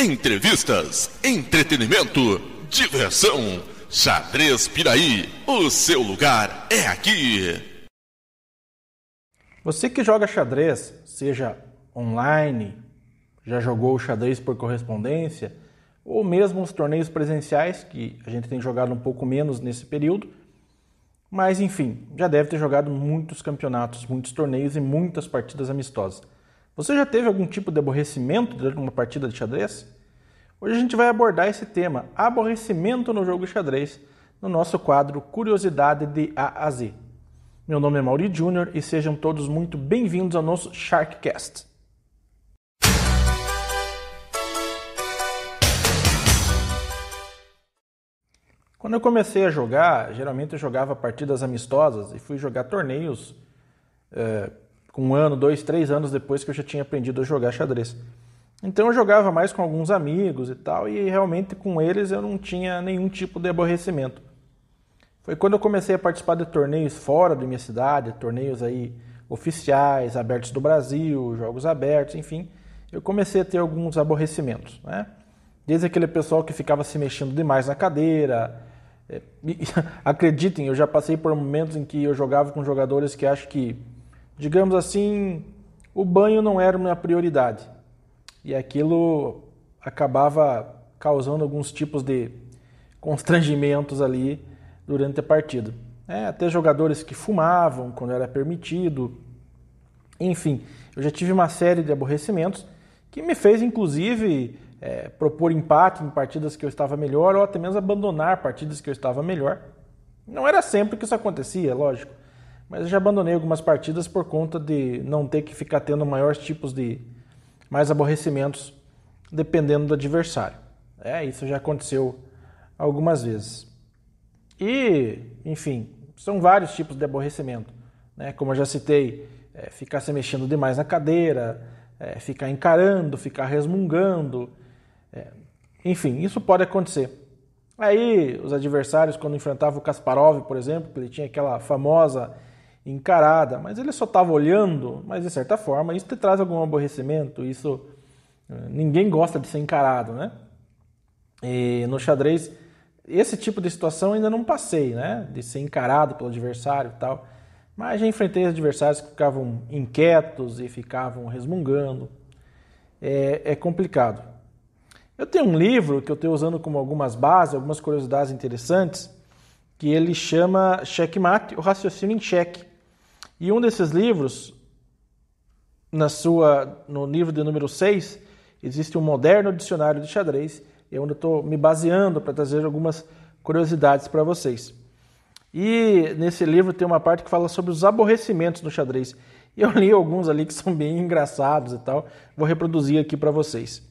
Entrevistas, entretenimento, diversão. Xadrez Piraí, o seu lugar é aqui. Você que joga xadrez, seja online, já jogou xadrez por correspondência, ou mesmo os torneios presenciais, que a gente tem jogado um pouco menos nesse período, mas enfim, já deve ter jogado muitos campeonatos, muitos torneios e muitas partidas amistosas. Você já teve algum tipo de aborrecimento durante uma partida de xadrez? Hoje a gente vai abordar esse tema, aborrecimento no jogo de xadrez, no nosso quadro Curiosidade de A a Z. Meu nome é Mauri Júnior e sejam todos muito bem-vindos ao nosso Sharkcast. Quando eu comecei a jogar, geralmente eu jogava partidas amistosas e fui jogar torneios eh, um ano, dois, três anos depois que eu já tinha aprendido a jogar xadrez. Então eu jogava mais com alguns amigos e tal, e realmente com eles eu não tinha nenhum tipo de aborrecimento. Foi quando eu comecei a participar de torneios fora da minha cidade, torneios aí oficiais, abertos do Brasil, jogos abertos, enfim, eu comecei a ter alguns aborrecimentos, né? Desde aquele pessoal que ficava se mexendo demais na cadeira. Eh, e, acreditem, eu já passei por momentos em que eu jogava com jogadores que acho que digamos assim, o banho não era minha prioridade. E aquilo acabava causando alguns tipos de constrangimentos ali durante a partida. É, até jogadores que fumavam quando era permitido. Enfim, eu já tive uma série de aborrecimentos que me fez, inclusive, é, propor empate em partidas que eu estava melhor ou até mesmo abandonar partidas que eu estava melhor. Não era sempre que isso acontecia, lógico mas eu já abandonei algumas partidas por conta de não ter que ficar tendo maiores tipos de mais aborrecimentos dependendo do adversário. É, isso já aconteceu algumas vezes. E, enfim, são vários tipos de aborrecimento. Né? Como eu já citei, é, ficar se mexendo demais na cadeira, é, ficar encarando, ficar resmungando. É, enfim, isso pode acontecer. Aí, os adversários, quando enfrentavam o Kasparov, por exemplo, que ele tinha aquela famosa encarada, mas ele só estava olhando, mas de certa forma isso te traz algum aborrecimento, isso eh, ninguém gosta de ser encarado, né? E no xadrez esse tipo de situação ainda não passei, né? De ser encarado pelo adversário e tal. Mas já enfrentei adversários que ficavam inquietos e ficavam resmungando. É, é complicado. Eu tenho um livro que eu estou usando como algumas bases, algumas curiosidades interessantes, que ele chama Checkmate, o raciocínio em cheque. E um desses livros, na sua, no livro de número 6, existe um moderno dicionário de xadrez, e é onde eu estou me baseando para trazer algumas curiosidades para vocês. E nesse livro tem uma parte que fala sobre os aborrecimentos do xadrez. E eu li alguns ali que são bem engraçados e tal. Vou reproduzir aqui para vocês.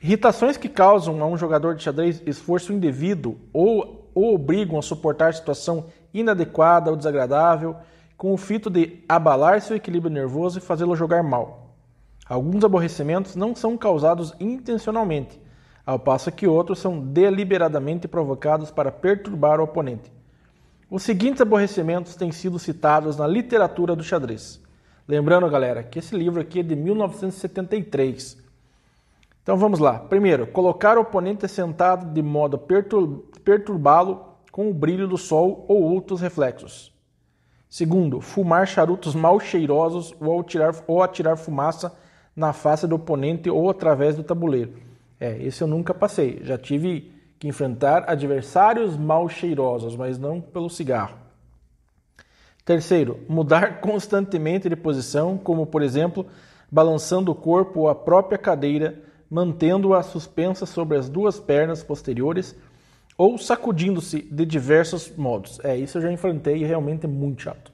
Irritações que causam a um jogador de xadrez esforço indevido ou, ou obrigam a suportar situação inadequada ou desagradável, com o fito de abalar seu equilíbrio nervoso e fazê-lo jogar mal. Alguns aborrecimentos não são causados intencionalmente, ao passo que outros são deliberadamente provocados para perturbar o oponente. Os seguintes aborrecimentos têm sido citados na literatura do xadrez. Lembrando, galera, que esse livro aqui é de 1973. Então vamos lá. Primeiro, colocar o oponente sentado de modo a perturbá-lo com o brilho do sol ou outros reflexos. Segundo, fumar charutos mal cheirosos ou atirar, ou atirar fumaça na face do oponente ou através do tabuleiro. É, esse eu nunca passei. Já tive que enfrentar adversários mal cheirosos, mas não pelo cigarro. Terceiro, mudar constantemente de posição, como por exemplo, balançando o corpo ou a própria cadeira, mantendo-a suspensa sobre as duas pernas posteriores ou sacudindo-se de diversos modos. É, isso eu já enfrentei e realmente é muito chato.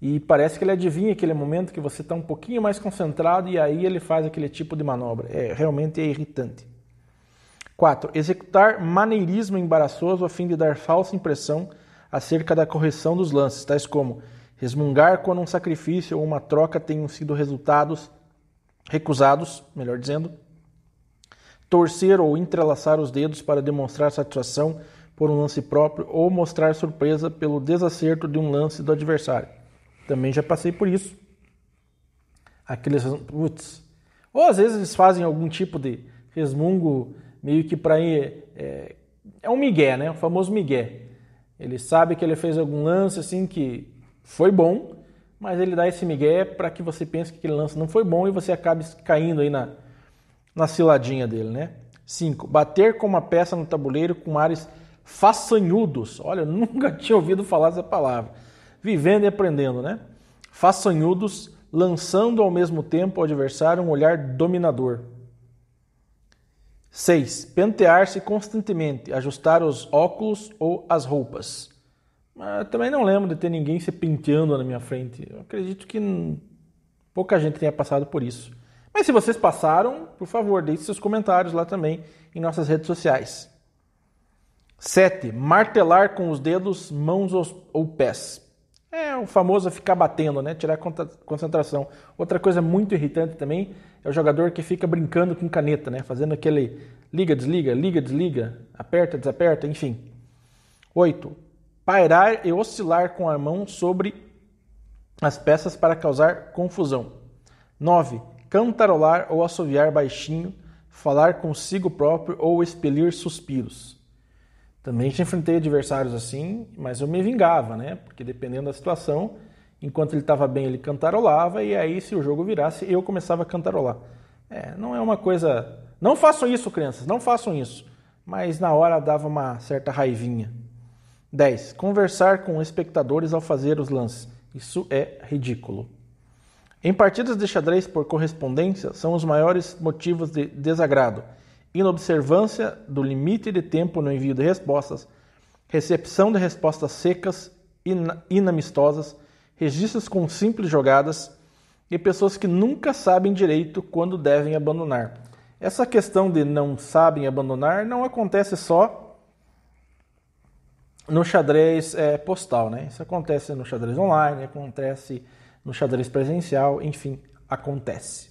E parece que ele adivinha aquele momento que você está um pouquinho mais concentrado e aí ele faz aquele tipo de manobra. É, realmente é irritante. 4. Executar maneirismo embaraçoso a fim de dar falsa impressão acerca da correção dos lances, tais como resmungar quando um sacrifício ou uma troca tenham sido resultados recusados, melhor dizendo, torcer ou entrelaçar os dedos para demonstrar satisfação por um lance próprio ou mostrar surpresa pelo desacerto de um lance do adversário. Também já passei por isso. Aqueles. Putz. Ou às vezes eles fazem algum tipo de resmungo meio que para. É, é um migué, né? O famoso migué. Ele sabe que ele fez algum lance assim que foi bom, mas ele dá esse migué para que você pense que aquele lance não foi bom e você acabe caindo aí na, na ciladinha dele, né? 5. Bater com uma peça no tabuleiro com ares façanhudos. Olha, nunca tinha ouvido falar essa palavra. Vivendo e aprendendo, né? Façanhudos, lançando ao mesmo tempo ao adversário um olhar dominador. 6. Pentear-se constantemente, ajustar os óculos ou as roupas. Mas ah, também não lembro de ter ninguém se penteando na minha frente. Eu acredito que pouca gente tenha passado por isso. Mas se vocês passaram, por favor, deixe seus comentários lá também em nossas redes sociais. 7. Martelar com os dedos, mãos ou pés. É o famoso ficar batendo, né? Tirar concentração. Outra coisa muito irritante também é o jogador que fica brincando com caneta, né? Fazendo aquele liga, desliga, liga, desliga, aperta, desaperta, enfim. 8. Pairar e oscilar com a mão sobre as peças para causar confusão. 9 cantarolar ou assoviar baixinho, falar consigo próprio ou expelir suspiros. Também já enfrentei adversários assim, mas eu me vingava, né? Porque dependendo da situação, enquanto ele estava bem, ele cantarolava, e aí se o jogo virasse, eu começava a cantarolar. É, não é uma coisa. Não façam isso, crianças, não façam isso. Mas na hora dava uma certa raivinha. 10. Conversar com espectadores ao fazer os lances. Isso é ridículo. Em partidas de xadrez por correspondência, são os maiores motivos de desagrado: inobservância do limite de tempo no envio de respostas, recepção de respostas secas e inamistosas, registros com simples jogadas e pessoas que nunca sabem direito quando devem abandonar. Essa questão de não sabem abandonar não acontece só no xadrez é, postal, né? Isso acontece no xadrez online, acontece no xadrez presencial, enfim, acontece.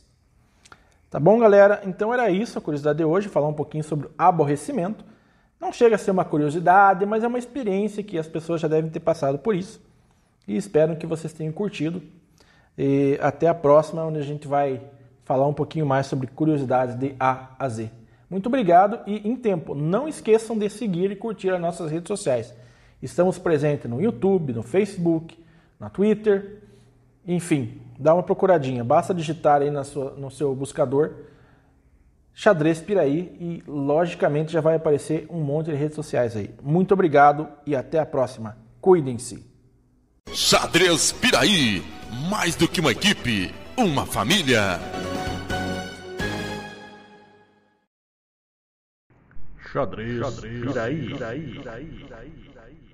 Tá bom, galera? Então era isso a curiosidade de hoje, falar um pouquinho sobre aborrecimento. Não chega a ser uma curiosidade, mas é uma experiência que as pessoas já devem ter passado por isso. E espero que vocês tenham curtido. E até a próxima, onde a gente vai falar um pouquinho mais sobre curiosidades de A a Z. Muito obrigado e em tempo, não esqueçam de seguir e curtir as nossas redes sociais. Estamos presentes no YouTube, no Facebook, na Twitter, enfim, dá uma procuradinha. Basta digitar aí na sua, no seu buscador xadrez Piraí e logicamente já vai aparecer um monte de redes sociais aí. Muito obrigado e até a próxima. Cuidem-se. Xadrez Piraí, mais do que uma equipe, uma família. Xadrez, xadrez Piraí. Piraí. Piraí.